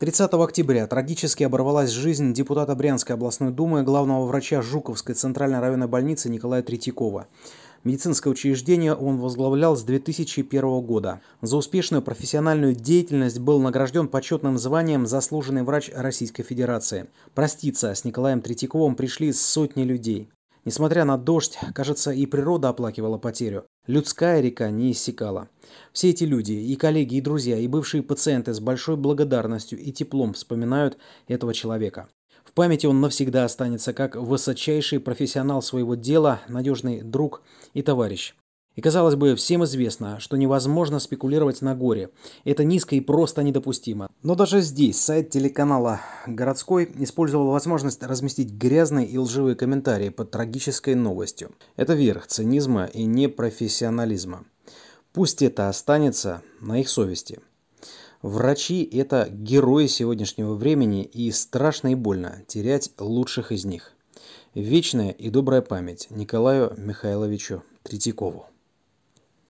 30 октября трагически оборвалась жизнь депутата Брянской областной думы, главного врача Жуковской центральной районной больницы Николая Третьякова. Медицинское учреждение он возглавлял с 2001 года. За успешную профессиональную деятельность был награжден почетным званием «Заслуженный врач Российской Федерации». Проститься с Николаем Третьяковым пришли сотни людей. Несмотря на дождь, кажется, и природа оплакивала потерю. Людская река не иссякала. Все эти люди, и коллеги, и друзья, и бывшие пациенты с большой благодарностью и теплом вспоминают этого человека. В памяти он навсегда останется как высочайший профессионал своего дела, надежный друг и товарищ. И, казалось бы, всем известно, что невозможно спекулировать на горе. Это низко и просто недопустимо. Но даже здесь сайт телеканала «Городской» использовал возможность разместить грязные и лживые комментарии под трагической новостью. Это верх цинизма и непрофессионализма. Пусть это останется на их совести. Врачи – это герои сегодняшнего времени, и страшно и больно терять лучших из них. Вечная и добрая память Николаю Михайловичу Третьякову.